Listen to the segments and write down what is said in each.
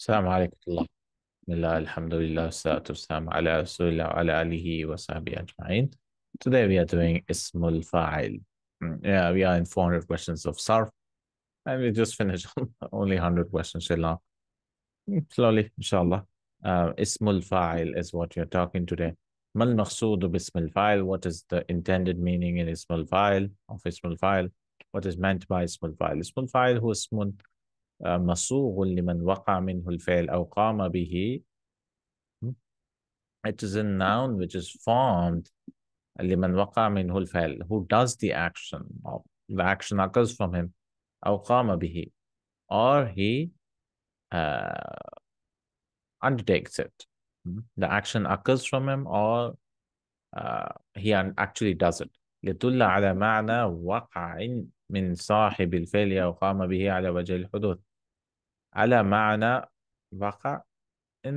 السلام عليكم ورحمة الله بسم الله الحمد لله والصلاة والسلام على رسول الله وعلى آله وصحبه أجمعين Today we are doing اسم الفاعل. Mm, yeah, we are in 400 questions of صرف, and we just finished only 100 questions inshallah mm, Slowly inshallah uh, Ismul Fa'il is what you're talking today ما maqsoodu باسم الفاعل? What is the intended meaning in اسم الفاعل of اسم الفاعل? What is meant by Ismul Fa'il Ismul Fa'il who is Ismul مصوغ لمن وقع منه الفعل أو قام به it is a noun which is formed لمن وقع منه الفعل who does the action or the action occurs from him أو قام به or he uh, undertakes it the action occurs from him or uh, he actually does it لتدل على معنى وقع من صاحب الفعل أو قام به على وجه الحدوث على معنى وقع in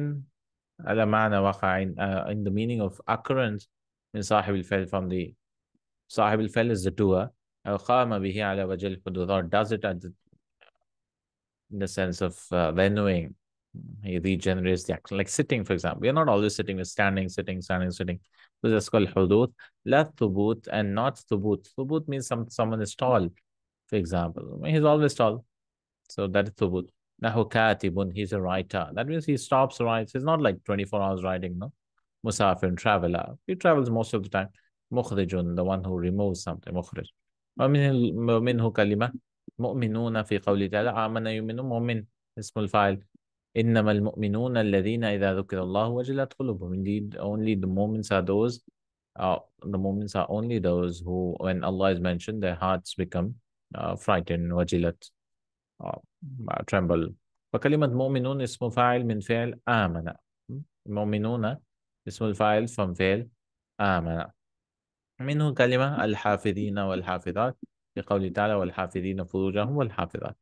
على معنى وقع in, uh, in the meaning of occurrence من صاحب الفعل from the صاحب الفعل is the doer أو قام به على وجه الحدوث or does it at the, in the sense of uh, he regenerates the action like sitting for example you are not always sitting you are standing sitting standing sitting so that's called hudud la thubut and not thubut thubut means some someone is tall for example he's always tall so that is thubut Nahu katibun, he's a writer. That means he stops, writes. He's not like 24 hours writing, no? Musafir, traveler. He travels most of the time. Mukhrijun, the one who removes something. Mukhrij. ومنه كلمة Mu'minuna fi قوله تعالى Amana yuminu mu'min. اسم الفاعل إنما المؤمنون الذين إذا ذكر الله وجلت قلوبهم indeed only the moments are those uh, the moments are only those who when Allah is mentioned their hearts become uh, frightened wajilat uh, مع tremble فكلمة مؤمنون اسم فاعل من فعل آمن مؤمنون اسم الفاعل فم فعل آمن منه كلمة الحافظين والحافظات لقوله تعالى والحافظين فروجهم والحافظات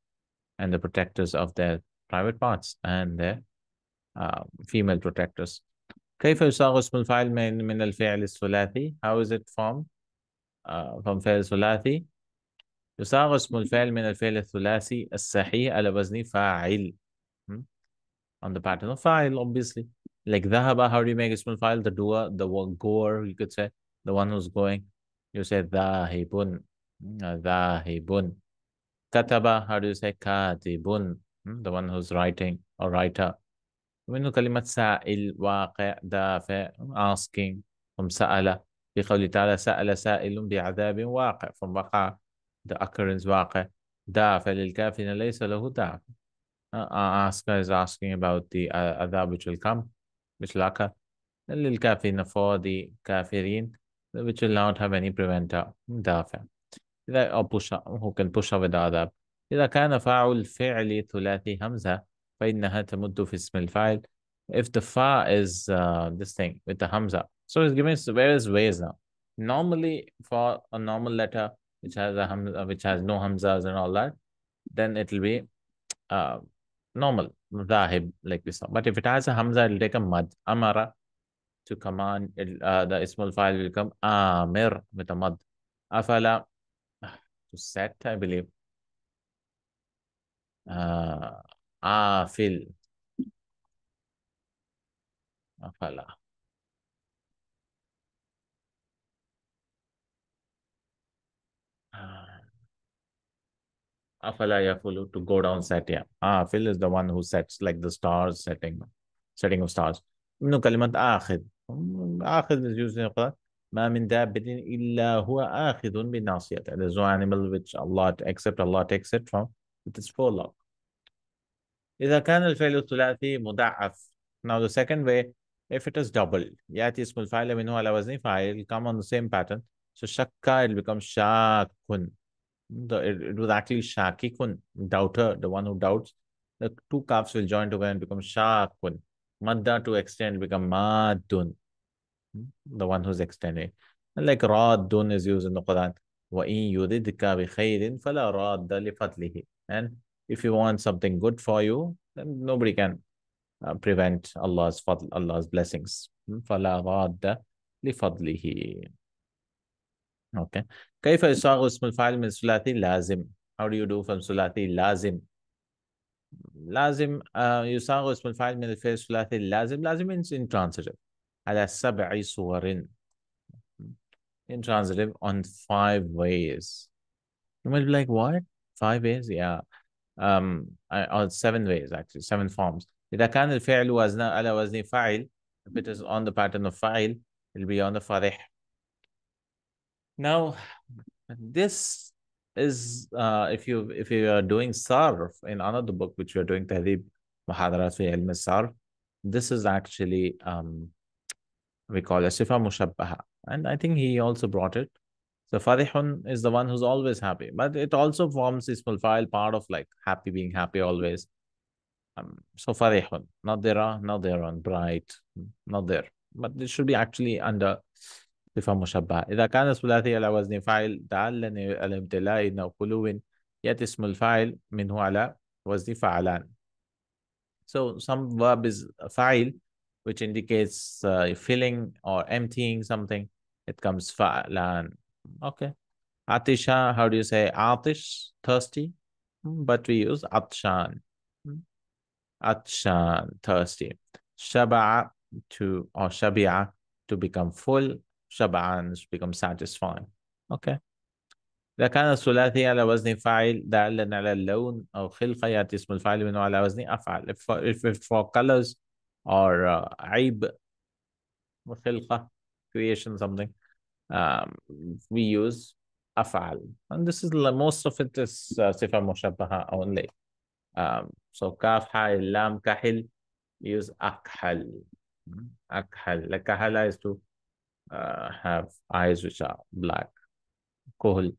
and the protectors of their private parts and their uh, female protectors كيف يصاغ اسم الفاعل من, من الفعل الثلاثي how is it from uh, from فعل ثلاثي يصاغ اسم الفعل من الفعل الثلاثي الصحيح على وزن فاعل on the pattern of فاعل obviously like ذهب how do you make اسم الفاعل the doer the one goer you could say the one who's going you say ذاهب ذاهب كتب how do you say كاتب the one who's writing or writer ومنه كلمة سائل واقع دافع asking هم سأل بقوله تعالى سأل سائل بعذاب واقع فوقع the occurrence waqa. Da'fa lil kafina laysa lahu da'fa. Uh, uh, uh Asker is asking about the uh, adab which will come, which will occur. Lil kafina for the kafirin, which will not have any preventer. Da'fa. Or push who can push over the adab. إذا كان فاعل فعل ثلاثي همزة فإنها تمد في اسم الفاعل if the fa is uh, this thing with the hamza. So it's giving various ways now. Normally, for a normal letter, which has a hamza, uh, which has no hamzas and all that, then it'll be uh, normal zahib like we saw. But if it has a hamza, it'll take a mad amara to command. It, uh, the ismul file will come amir with a mad afala to set, I believe. Uh, afil afala. Afalaya Fulu to go down Satya. Ah, Phil is the one who sets like the stars setting, setting of stars. No kalimat akhid. Akhid is used in Quran. ما من دابة إلا هو آخذ بناصيته. There's no animal which Allah except Allah takes it from with its forelock. إذا كان الفعل الثلاثي مضاعف. Now the second way, if it is doubled, يأتي اسم الفاعل منه على وزن فاعل, come on the same pattern. So shakka, it becomes shakun the it, it was actually Shah doubter, the one who doubts. The two calves will join together and become Shah Madda to extend become Madun, the one who's extending. And like Radun is used in the Quran. وَإِن يُرِدْكَ بِخَيْرٍ فَلَا رَادَّ لِفَضْلِهِ And if you want something good for you, then nobody can uh, prevent Allah's, Allah's blessings. فَلَا رَادَّ لِفَضْلِهِ Okay. كيف يصاغ اسم الفاعل من ثلاثي لازم how do you do from ثلاثي لازم لازم uh, يصاغ اسم الفاعل من الفعل الثلاثي لازم لازم means intransitive. على سبع صور intransitive on five ways you might be like what five ways yeah um on seven ways actually seven forms إذا كان الفعل وزن على وزن فاعل if it is on the pattern of فاعل it'll be on the فرح now, this is uh, if you if you are doing sarf in another book which you are doing tahdib muhadarat fi ilm sarf this is actually um, we call it sifa mushabbaha and i think he also brought it so farihun is the one who's always happy but it also forms this file part of like happy being happy always um, so farihun not there not there on bright not there but it should be actually under صفة مشبهة إذا كان ثلاثي على وزن فاعل تعلن الامتلاء أو قلو يأتي اسم الفاعل منه على وزن فعلان So some verb is فاعل which indicates uh, filling or emptying something. It comes fa'lan. Okay. Atisha, how do you say atish? Thirsty. Hmm, but we use atshan. Hmm. Atshan, thirsty. Shaba'a, to, or shabi'a, to become full. شبعان which becomes satisfying okay إذا كان الثلاثي على وزن فاعل دالا على اللون أو خلقة يأتي اسم الفاعل منه على وزن أفعل if, if, if for colors or uh, عيب خلقة creation something um, we use أفعل and this is most of it is uh, صفة مشبهة only um, so كاف حائل لام كحل use أكحل أكحل like كحل is to uh, have eyes which are black, kohl,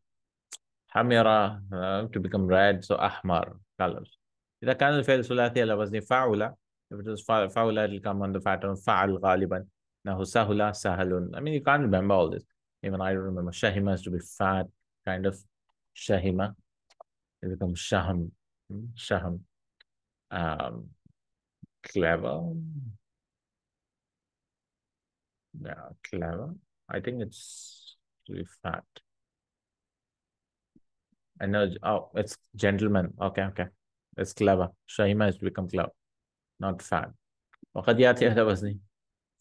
hamira uh, to become red, so ahmar colors. If the candle fails, ثلاثي على وزن faula. if it is faula, it will come on the pattern فعل غالبا. Nahu sahula sahalun. I mean, you can't remember all this. Even I don't remember. Shahima is to be fat, kind of shahima. It becomes shaham. Shaham. Um, clever. Yeah, clever. I think it's really fat. I know. Oh, it's gentleman. Okay, okay. It's clever. Shahima has become clever, not fat. وقد يأتي على وزن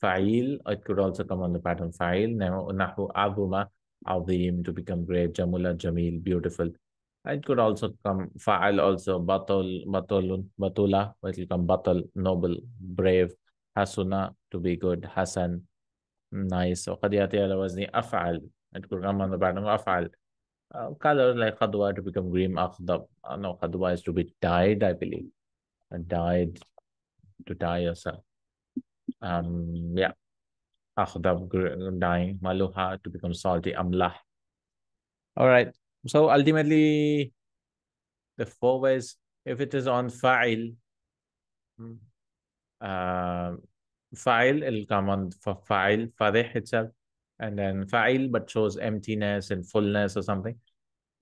فعيل. It could also come on the pattern فعيل. نحو عظم عظيم to become great. Jamula, جميل beautiful. It could also come فعل also بطل بطل بطولة. It will come بطل noble brave. Hasuna to be good. Hasan nice وقد يأتي على وزن أفعل تكون غما بعدما أفعل uh, color like khadwa to become green akhda. uh, no khadwa is to be dyed I believe And dyed to dye yourself um yeah akhdab dying maluha to become salty amlah all right so ultimately the four ways if it is on fa'il uh, file, it'll come on for file, fadeh itself, and then file, but shows emptiness and fullness or something.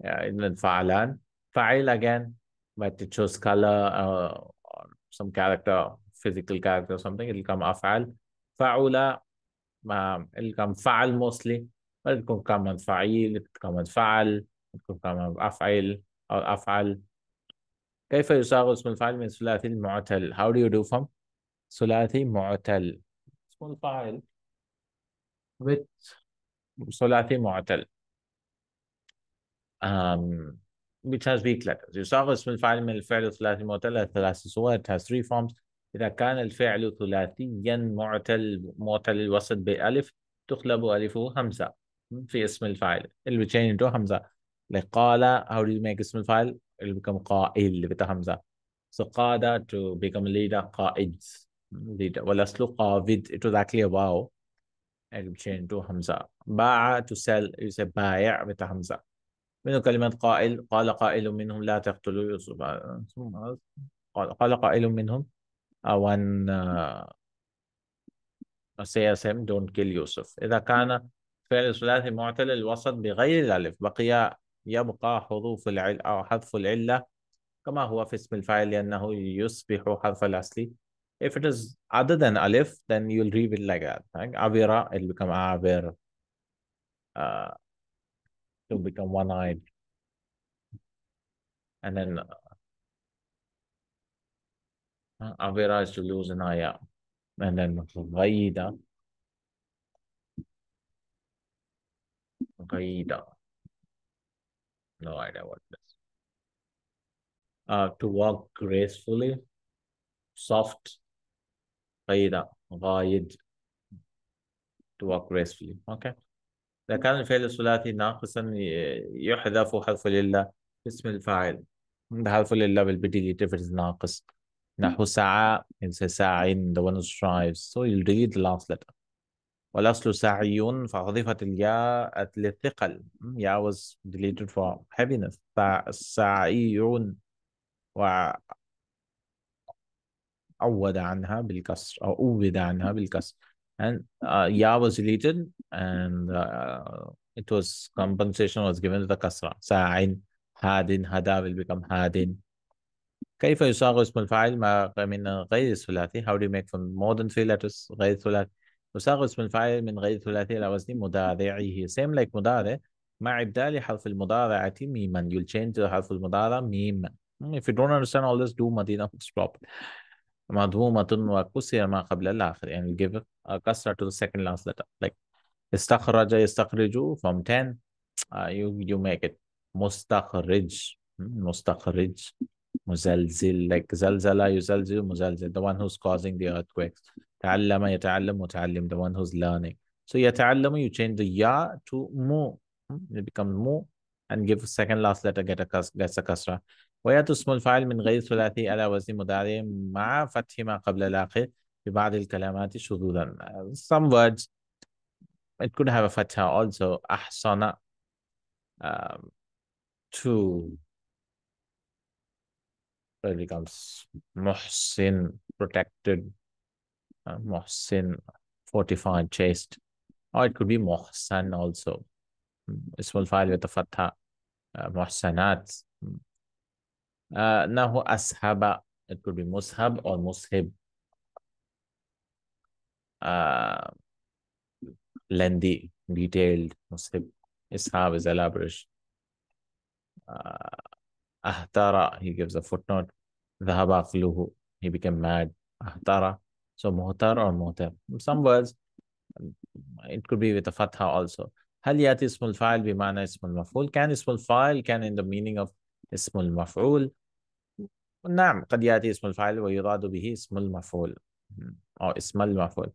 Yeah, and then fa'alan. File again, but it shows color uh, or some character, physical character or something. It'll come af'al. Fa'ula, um, it'll come fa'al mostly, but it could come on fa'il, it could come on fa'al, it could come on af'il or af'al. كيف يصاغ اسم الفاعل من ثلاثي المعتل how do you do from ثلاثي معتل اسم الفاعل بت ثلاثي معتل um, which has weak letters يصاغ اسم الفاعل من الفعل الثلاثي معتل إلى ثلاث صور it has three forms إذا كان الفعل ثلاثيا معتل معتل الوسط بألف تخلب ألفه همزة في اسم الفاعل اللي بتشين into همزة like قال how do you make اسم الفاعل اللي become قائل اللي بتا همزة so قادة to become leader قائد leader ولا اسلو قابض it was actually a wow change to hamza باع to sell you say بايع بتاع hamza من كلمة قائل قال قائل منهم لا تقتلوا يوسف قال, قال قائل منهم أو أن سياسم don't كيل يوسف إذا كان فعل ثلاثي معتل الوسط بغير الألف بقي يبقى حذوف العلة أو حذف العلة كما هو في اسم الفاعل لأنه يصبح حرف الأصلي If it is other than alif, then you'll read it like that. Like avira, it'll become avir. Uh, it'll become one-eyed. And then uh, avira is to lose an eye. And then ghaida. Ghaida. No idea what this. Uh, to walk gracefully, soft قيد غايد to work gracefully okay اذا كان الفعل الثلاثي ناقصا يحذف حذف لله اسم الفاعل حذف لله بالبديل difference ناقص نحو ساعة it's a ساعين the one who strives so you'll read the last letter والأصل سعي فأضيفت الياء للثقل يا was deleted for heaviness سعي عوض عنها بالكسر أو عوض عنها بالكسر and uh, ya was deleted and uh, it was compensation was given to the kasra sa'in hadin hada will become hadin كيف يصاغ اسم الفاعل مع من غير الثلاثي how do you make from more than three letters غير ثلاثي يصاغ اسم الفاعل من غير ثلاثي على وزن مضارعه same like مضارع مع إبدال حرف المضارعة ميما you'll change the حرف المضارع ميما hmm, if you don't understand all this do Madina proper مضمومة وكسر ما قبل الآخر and give a kasra uh, to the second last letter like استخرج يستخرج from 10 uh, you you make it مستخرج hmm, مستخرج مزلزل like زلزلة يزلزل مزلزل the one who's causing the earthquakes تعلم يتعلم متعلم the one who's learning so يتعلم you change the ya to mu hmm, it becomes mu and give second last letter get a kas gets a kasra ويأتي اسم الفاعل من غير ثلاثي على وزن مضارع مع فتح ما قبل لاقه في بعض الكلمات شذوذا uh, some words it could have a fatha also أحسن um, to it becomes muhsin protected uh, muhsin fortified chaste or it could be muhsan also small file with a fatha uh, muhsanat mm. Nahu ashaba. It could be mushab or mushib. Uh, lengthy, detailed. Mushib. Ishab is elaborate. Uh, ahtara. He gives a footnote. Dhahaba akluhu. He became mad. Ahtara. So muhtar or muhtar. Some words, it could be with a fatha also. هل يأتي اسم الفاعل بمعنى اسم maf'ul. Can اسم fa'il can in the meaning of اسم maf'ul. نعم قد يأتي اسم الفاعل ويراد به اسم المفعول أو اسم المفعول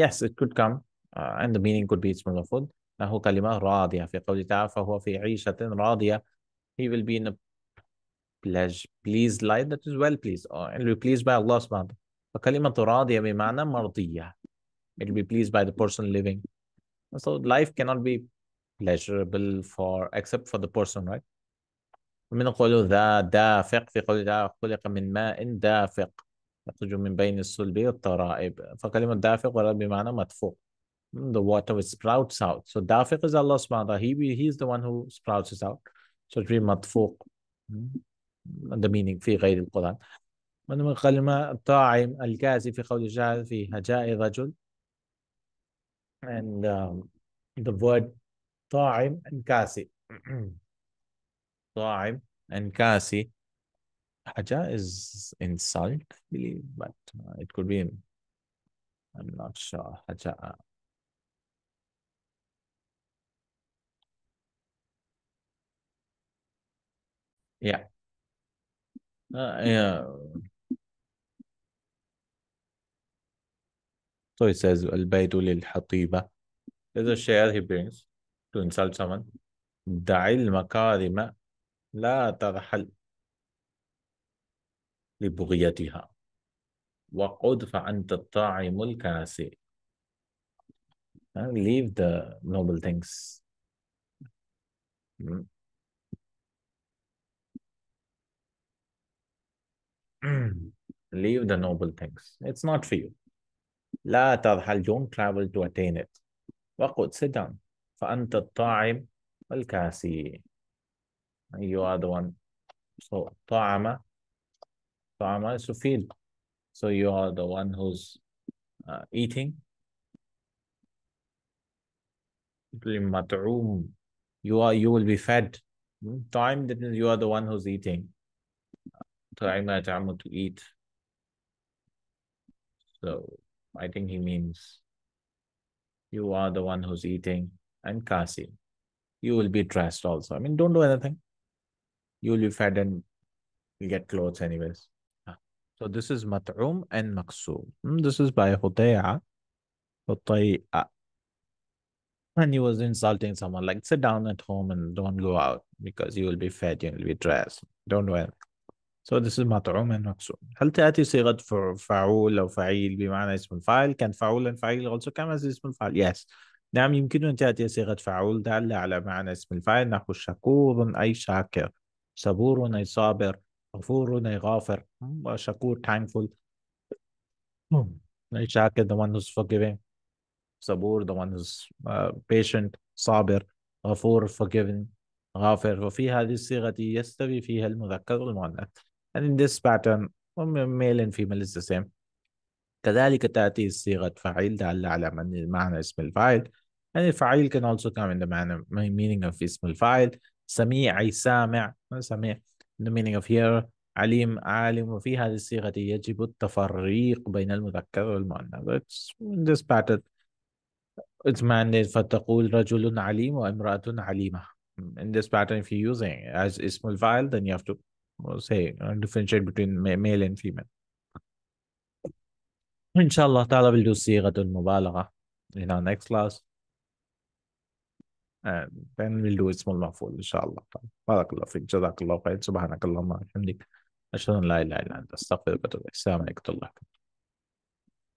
yes it could come uh, and the meaning could be اسم المفعول له كلمة راضية في قوله تعالى فهو في عيشة راضية he will be in a pleasure pleased life that is well pleased or oh, will be pleased by Allah subhanahu wa ta'ala فكلمة راضية بمعنى مرضية it will be pleased by the person living so life cannot be pleasurable for except for the person right من قوله ذا دافق في قوله ذا خلق من ماء دافق يخرج من بين الصلب الترائب فكلمة دافق ورد بمعنى مدفوق the water sprouts out so dafiq is Allah subhanahu wa ta'ala he, he is the one who sprouts it out so it مدفوق the meaning في غير القرآن من كلمة طاعم الكازي في قول جاء في هجاء رجل and um, the word طاعم and كاسي I'm, and Kasi. Haja is insult, I believe, but uh, it could be. I'm not sure. Haja. Uh, yeah. Uh, yeah. So it says Al Baitu There's a share he brings to insult someone. Da'il makarima لا ترحل لبغيتها وقد فأنت الطاعم الكاسي and leave the noble things mm. leave the noble things it's not for you لا ترحل don't travel to attain it وقد sit down فأنت الطاعم الكاسي You are the one. So ta'ama, ta'ama is to feel. So you are the one who's uh, eating. You are you will be fed. Mm, time that you are the one who's eating. To eat. So I think he means you are the one who's eating and kasi you will be dressed also i mean don't do anything you be fed and you get clothes anyways. So this is mat'um and maksum. This is by Hutaya. Hutaya. And he was insulting someone like sit down at home and don't go out because you will be fed, you will be dressed. Don't wear. So this is mat'um and maksum. هل تأتي صيغة فعول أو فعيل بمعنى اسم فاعل؟ كان and فعيل also كما اسم فاعل. Yes. نعم يمكن أن تأتي صيغة فعول دالة على معنى اسم الفاعل نحو شكور أي شاكر. صبور صابر غفور غافر شكور thankful hmm. نعم شاكر the one who's forgiving صبور the one who's uh, patient صابر غفور forgiving غافر وفي هذه الصيغة يستوي فيها المذكر والمؤنث and in this pattern male and female is the same كذلك تأتي صيغة فعيل دالة على معنى اسم الفاعل and الفعيل can also come in the meaning of اسم الفاعل سميع أي سامع سميع the meaning of hear عليم عالم وفي هذه الصيغة يجب التفريق بين المذكر والمؤنث it's in this pattern it's mandated فتقول رجل عليم وامرأة عليمة in this pattern if you're using as اسم الفاعل then you have to say differentiate between male and female إن شاء الله تعالى we'll do صيغة المبالغة in our next class بين الوزم المغفور ان شاء الله طيب، بارك الله فيك جزاك الله خير سبحانك اللهم وبحمدك اشهد ان لا اله الا انت استغفرك واتوب اليك السلام عليكم ورحمه الله